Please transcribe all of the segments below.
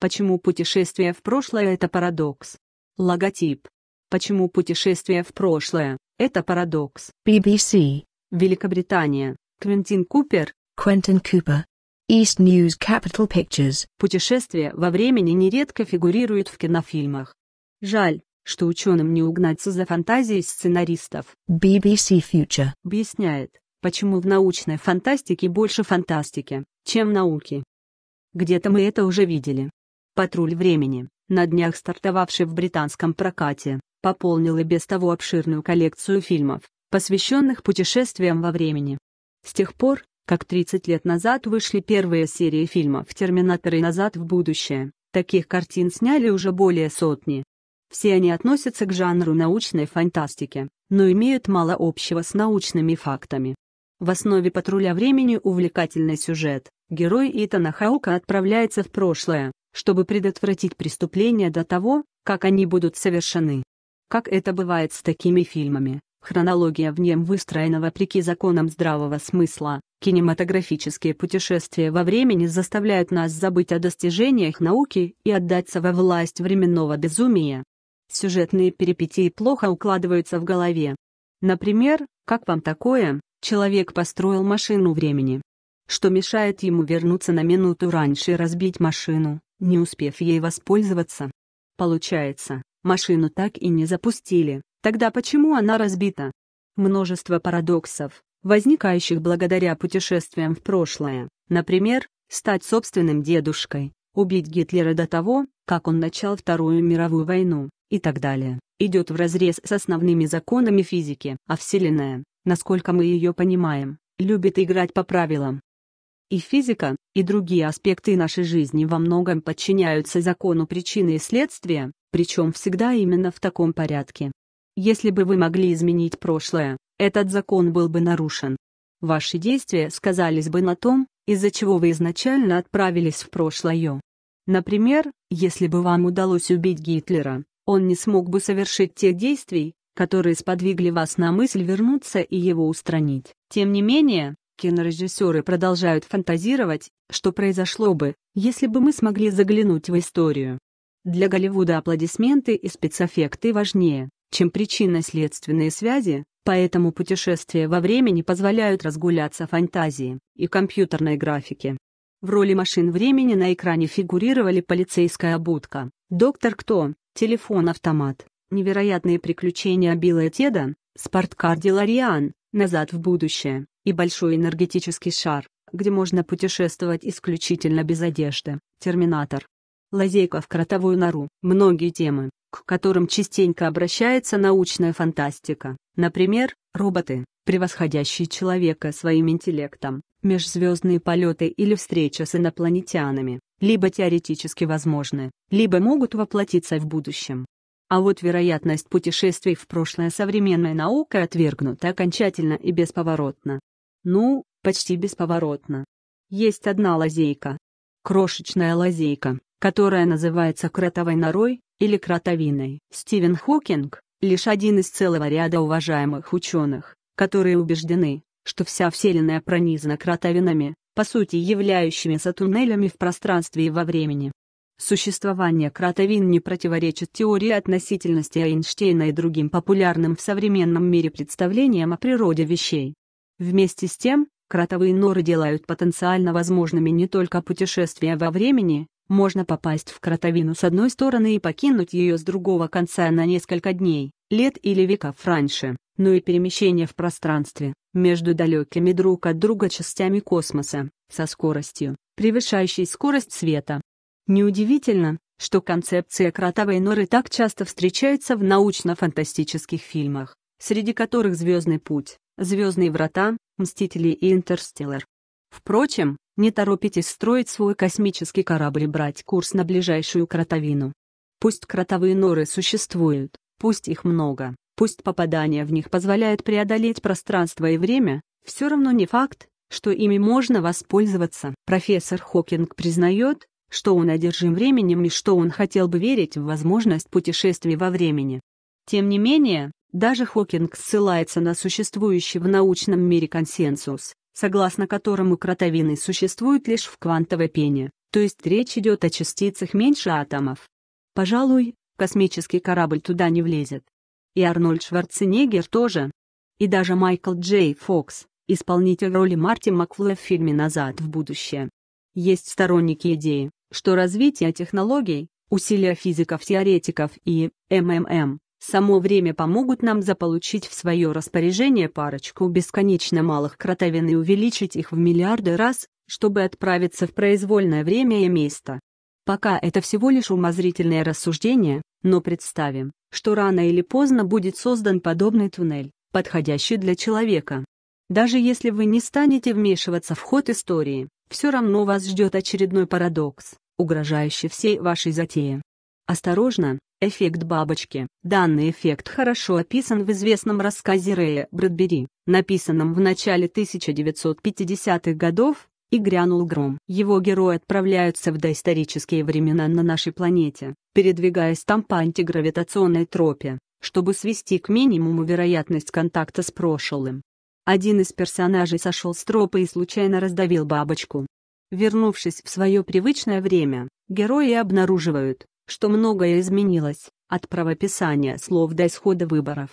Почему путешествие в прошлое – это парадокс? Логотип. Почему путешествие в прошлое – это парадокс? BBC. Великобритания. Квентин Купер. Квентин Купер. East News Capital Pictures. Путешествие во времени нередко фигурирует в кинофильмах. Жаль, что ученым не угнаться за фантазией сценаристов. BBC Future объясняет, почему в научной фантастике больше фантастики, чем науки. Где-то мы это уже видели. Патруль времени, на днях стартовавший в британском прокате, пополнил и без того обширную коллекцию фильмов, посвященных путешествиям во времени. С тех пор, как 30 лет назад вышли первые серии фильмов «Терминатор» и «Назад в будущее», таких картин сняли уже более сотни. Все они относятся к жанру научной фантастики, но имеют мало общего с научными фактами. В основе «Патруля времени» увлекательный сюжет. Герой Итана Хаука отправляется в прошлое, чтобы предотвратить преступления до того, как они будут совершены. Как это бывает с такими фильмами, хронология в нем выстроена вопреки законам здравого смысла. Кинематографические путешествия во времени заставляют нас забыть о достижениях науки и отдаться во власть временного безумия. Сюжетные перипетии плохо укладываются в голове. Например, как вам такое, Человек построил машину времени. Что мешает ему вернуться на минуту раньше и разбить машину, не успев ей воспользоваться? Получается, машину так и не запустили, тогда почему она разбита? Множество парадоксов, возникающих благодаря путешествиям в прошлое, например, стать собственным дедушкой, убить Гитлера до того, как он начал Вторую мировую войну, и так далее, идет вразрез с основными законами физики, а Вселенная, насколько мы ее понимаем, любит играть по правилам. И физика, и другие аспекты нашей жизни во многом подчиняются закону причины и следствия, причем всегда именно в таком порядке. Если бы вы могли изменить прошлое, этот закон был бы нарушен. Ваши действия сказались бы на том, из-за чего вы изначально отправились в прошлое. Например, если бы вам удалось убить Гитлера, он не смог бы совершить тех действий, которые сподвигли вас на мысль вернуться и его устранить. Тем не менее, кинорежиссеры продолжают фантазировать, что произошло бы, если бы мы смогли заглянуть в историю. Для Голливуда аплодисменты и спецэффекты важнее, чем причинно-следственные связи, поэтому путешествия во времени позволяют разгуляться фантазии и компьютерной графике. В роли машин времени на экране фигурировали полицейская будка, доктор кто, телефон-автомат, Невероятные приключения Билла Теда, спорткар Делариан, назад в будущее, и большой энергетический шар, где можно путешествовать исключительно без одежды, терминатор. Лазейка в кротовую нору. Многие темы, к которым частенько обращается научная фантастика, например, роботы, превосходящие человека своим интеллектом, межзвездные полеты или встреча с инопланетянами, либо теоретически возможны, либо могут воплотиться в будущем. А вот вероятность путешествий в прошлое современной наукой отвергнута окончательно и бесповоротно. Ну, почти бесповоротно. Есть одна лазейка. Крошечная лазейка, которая называется кротовой норой или кротовиной. Стивен Хокинг – лишь один из целого ряда уважаемых ученых, которые убеждены, что вся Вселенная пронизана кротовинами, по сути являющимися туннелями в пространстве и во времени. Существование кратовин не противоречит теории относительности Эйнштейна и другим популярным в современном мире представлениям о природе вещей. Вместе с тем, кратовые норы делают потенциально возможными не только путешествия во времени, можно попасть в кратовину с одной стороны и покинуть ее с другого конца на несколько дней, лет или веков раньше, но и перемещение в пространстве, между далекими друг от друга частями космоса, со скоростью, превышающей скорость света. Неудивительно, что концепция кротовой норы так часто встречается в научно-фантастических фильмах, среди которых «Звездный путь», «Звездные врата», «Мстители» и «Интерстеллар». Впрочем, не торопитесь строить свой космический корабль и брать курс на ближайшую кротовину. Пусть кротовые норы существуют, пусть их много, пусть попадание в них позволяет преодолеть пространство и время, все равно не факт, что ими можно воспользоваться. Профессор Хокинг признает, что он одержим временем и что он хотел бы верить в возможность путешествий во времени. Тем не менее, даже Хокинг ссылается на существующий в научном мире консенсус, согласно которому кротовины существуют лишь в квантовой пене, то есть речь идет о частицах меньше атомов. Пожалуй, космический корабль туда не влезет. И Арнольд Шварценеггер тоже. И даже Майкл Джей Фокс, исполнитель роли Марти Макфлэ в фильме «Назад в будущее». Есть сторонники идеи, что развитие технологий, усилия физиков-теоретиков и МММ само время помогут нам заполучить в свое распоряжение парочку бесконечно малых кротовин и увеличить их в миллиарды раз, чтобы отправиться в произвольное время и место. Пока это всего лишь умозрительное рассуждение, но представим, что рано или поздно будет создан подобный туннель, подходящий для человека. Даже если вы не станете вмешиваться в ход истории, все равно вас ждет очередной парадокс, угрожающий всей вашей затее. Осторожно, эффект бабочки. Данный эффект хорошо описан в известном рассказе Рэя Брэдбери, написанном в начале 1950-х годов, и грянул гром. Его герои отправляются в доисторические времена на нашей планете, передвигаясь там по антигравитационной тропе, чтобы свести к минимуму вероятность контакта с прошлым один из персонажей сошел с тропы и случайно раздавил бабочку. Вернувшись в свое привычное время, герои обнаруживают, что многое изменилось, от правописания слов до исхода выборов.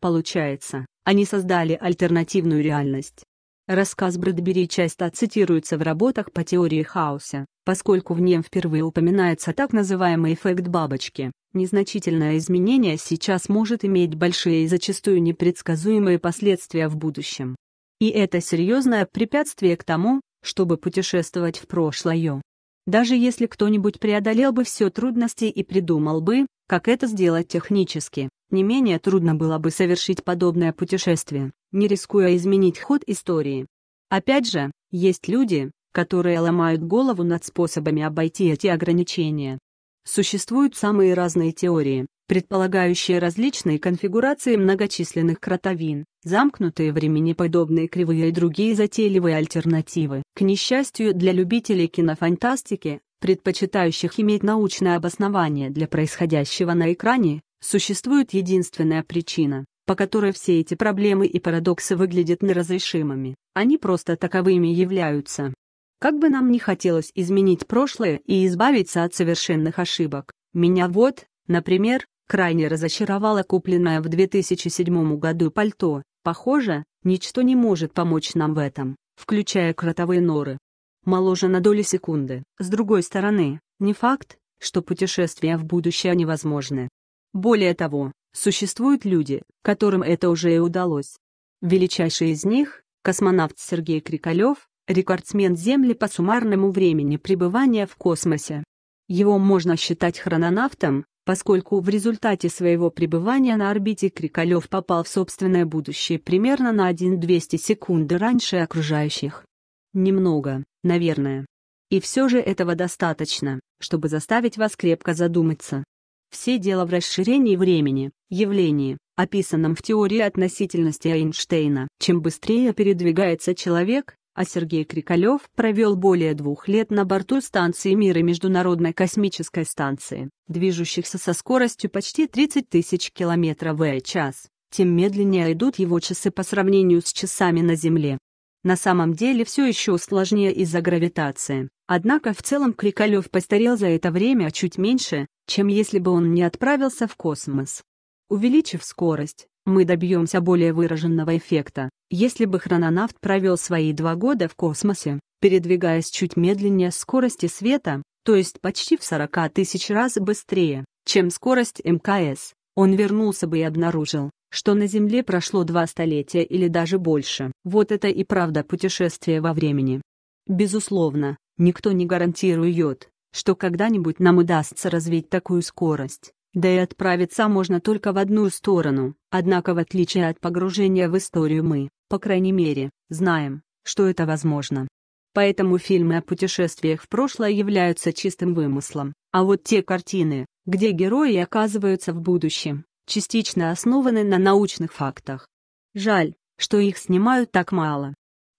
Получается, они создали альтернативную реальность. Рассказ Брэдбери часто цитируется в работах по теории хаоса. Поскольку в нем впервые упоминается так называемый эффект бабочки, незначительное изменение сейчас может иметь большие и зачастую непредсказуемые последствия в будущем. И это серьезное препятствие к тому, чтобы путешествовать в прошлое. Даже если кто-нибудь преодолел бы все трудности и придумал бы, как это сделать технически, не менее трудно было бы совершить подобное путешествие, не рискуя изменить ход истории. Опять же, есть люди, которые ломают голову над способами обойти эти ограничения. Существуют самые разные теории, предполагающие различные конфигурации многочисленных кротовин, замкнутые времени подобные кривые и другие затейливые альтернативы. К несчастью для любителей кинофантастики, предпочитающих иметь научное обоснование для происходящего на экране, существует единственная причина, по которой все эти проблемы и парадоксы выглядят неразрешимыми. Они просто таковыми являются. Как бы нам ни хотелось изменить прошлое и избавиться от совершенных ошибок, меня вот, например, крайне разочаровало купленное в 2007 году пальто. Похоже, ничто не может помочь нам в этом, включая кротовые норы. Моложе на доли секунды. С другой стороны, не факт, что путешествия в будущее невозможны. Более того, существуют люди, которым это уже и удалось. Величайший из них, космонавт Сергей Крикалев, рекордсмен Земли по суммарному времени пребывания в космосе. Его можно считать хрононавтом, поскольку в результате своего пребывания на орбите Крикалев попал в собственное будущее примерно на 1-200 секунды раньше окружающих. Немного, наверное. И все же этого достаточно, чтобы заставить вас крепко задуматься. Все дело в расширении времени, явлении, описанном в теории относительности Эйнштейна. Чем быстрее передвигается человек, а Сергей Крикалев провел более двух лет на борту станции мира Международной космической станции, движущихся со скоростью почти 30 тысяч километров в час, тем медленнее идут его часы по сравнению с часами на Земле. На самом деле все еще сложнее из-за гравитации, однако в целом Крикалев постарел за это время чуть меньше, чем если бы он не отправился в космос. Увеличив скорость, мы добьемся более выраженного эффекта, если бы хрононавт провел свои два года в космосе, передвигаясь чуть медленнее скорости света, то есть почти в 40 тысяч раз быстрее, чем скорость МКС, он вернулся бы и обнаружил, что на Земле прошло два столетия или даже больше. Вот это и правда путешествие во времени. Безусловно, никто не гарантирует, что когда-нибудь нам удастся развить такую скорость, да и отправиться можно только в одну сторону, однако в отличие от погружения в историю мы, по крайней мере, знаем, что это возможно. Поэтому фильмы о путешествиях в прошлое являются чистым вымыслом, а вот те картины, где герои оказываются в будущем, частично основаны на научных фактах. Жаль, что их снимают так мало.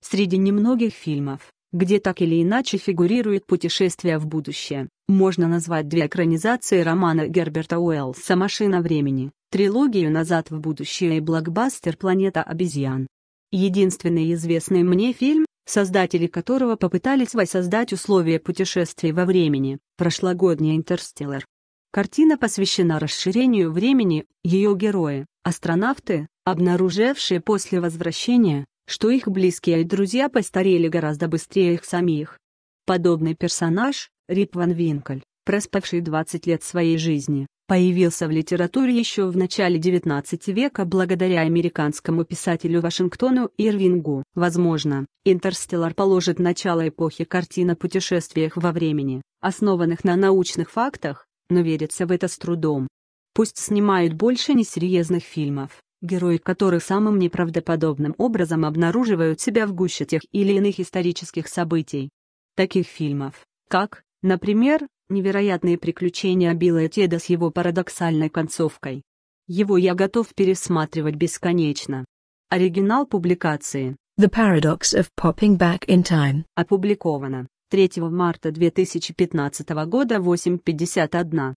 Среди немногих фильмов, где так или иначе фигурирует путешествие в будущее. Можно назвать две экранизации романа Герберта Уэллса «Машина времени», трилогию «Назад в будущее» и блокбастер «Планета обезьян». Единственный известный мне фильм, создатели которого попытались воссоздать условия путешествий во времени, прошлогодний «Интерстеллар». Картина посвящена расширению времени, ее герои — астронавты, обнаружившие после возвращения что их близкие и друзья постарели гораздо быстрее их самих. Подобный персонаж, Рип Ван Винколь, проспавший 20 лет своей жизни, появился в литературе еще в начале 19 века благодаря американскому писателю Вашингтону Ирвингу. Возможно, «Интерстеллар» положит начало эпохи картин о путешествиях во времени, основанных на научных фактах, но верится в это с трудом. Пусть снимают больше несерьезных фильмов, герои которых самым неправдоподобным образом обнаруживают себя в гуще тех или иных исторических событий. Таких фильмов, как, например, «Невероятные приключения Билла и Теда» с его парадоксальной концовкой. Его я готов пересматривать бесконечно. Оригинал публикации The Paradox of Popping Back in Time опубликовано 3 марта 2015 года 8.51.